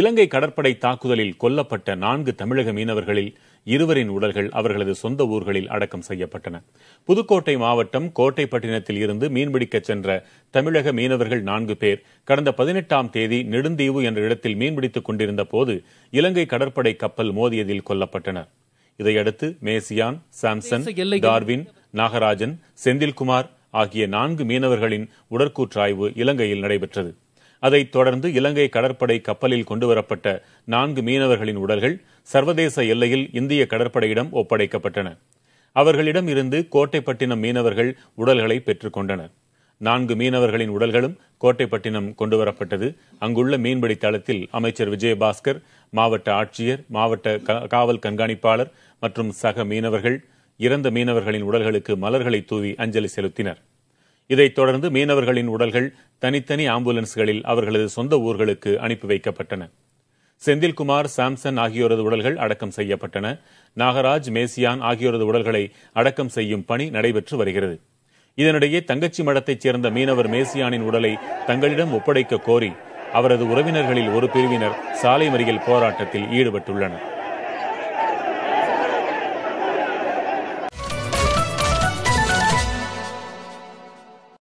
இலங்கை கடற்படை தாக்குதலில் கொல்லப்பட்ட நான்கு தமிழக மீனவர்களில் இருவரின் உடல்கள் அவர்களது சொந்த ஊர்களில் அடக்கம் செய்யப்பட்டன புதுக்கோட்டை மாவட்டம் கோட்டைப்பட்டினத்தில் இருந்து மீன்பிடிக்கச் சென்ற தமிழக மீனவர்கள் நான்கு பேர் கடந்த பதினெட்டாம் தேதி நெடுந்தீவு என்ற இடத்தில் மீன்பிடித்துக் கொண்டிருந்த போது இலங்கை கடற்படை கப்பல் மோதியதில் கொல்லப்பட்டனர் இதையடுத்து மேசியான் சாம்சன் டார்வின் நாகராஜன் செந்தில்குமார் ஆகிய நான்கு மீனவர்களின் உடற்கூற்றாய்வு இலங்கையில் நடைபெற்றது அதைத் தொடர்ந்து இலங்கை கடற்படை கப்பலில் கொண்டுவரப்பட்ட நான்கு மீனவர்களின் உடல்கள் சர்வதேச எல்லையில் இந்திய கடற்படையிடம் ஒப்படைக்கப்பட்டன அவர்களிடம் இருந்து கோட்டைப்பட்டினம் மீனவர்கள் உடல்களை கொண்டனர் நான்கு மீனவர்களின் உடல்களும் கோட்டைப்பட்டினம் கொண்டுவரப்பட்டது அங்குள்ள மீன்பிடி தளத்தில் அமைச்சர் விஜயபாஸ்கர் மாவட்ட ஆட்சியர் மாவட்ட காவல் கண்காணிப்பாளர் மற்றும் சக மீனவர்கள் இறந்த மீனவர்களின் உடல்களுக்கு மலர்களை தூவி அஞ்சலி செலுத்தினர் இதைத் தொடர்ந்து மீனவர்களின் உடல்கள் தனித்தனி ஆம்புலன்ஸ்களில் அவர்களது சொந்த ஊர்களுக்கு அனுப்பி வைக்கப்பட்டன செந்தில்குமார் சாம்சன் ஆகியோரது உடல்கள் அடக்கம் செய்யப்பட்டன நாகராஜ் மேசியான் ஆகியோரது உடல்களை அடக்கம் செய்யும் பணி நடைபெற்று வருகிறது இதனிடையே தங்கச்சி மடத்தைச் சேர்ந்த மீனவர் மேசியானின் உடலை தங்களிடம் ஒப்படைக்க கோரி அவரது உறவினர்களில் ஒரு பிரிவினர் சாலை மறியல் போராட்டத்தில் ஈடுபட்டுள்ளனா்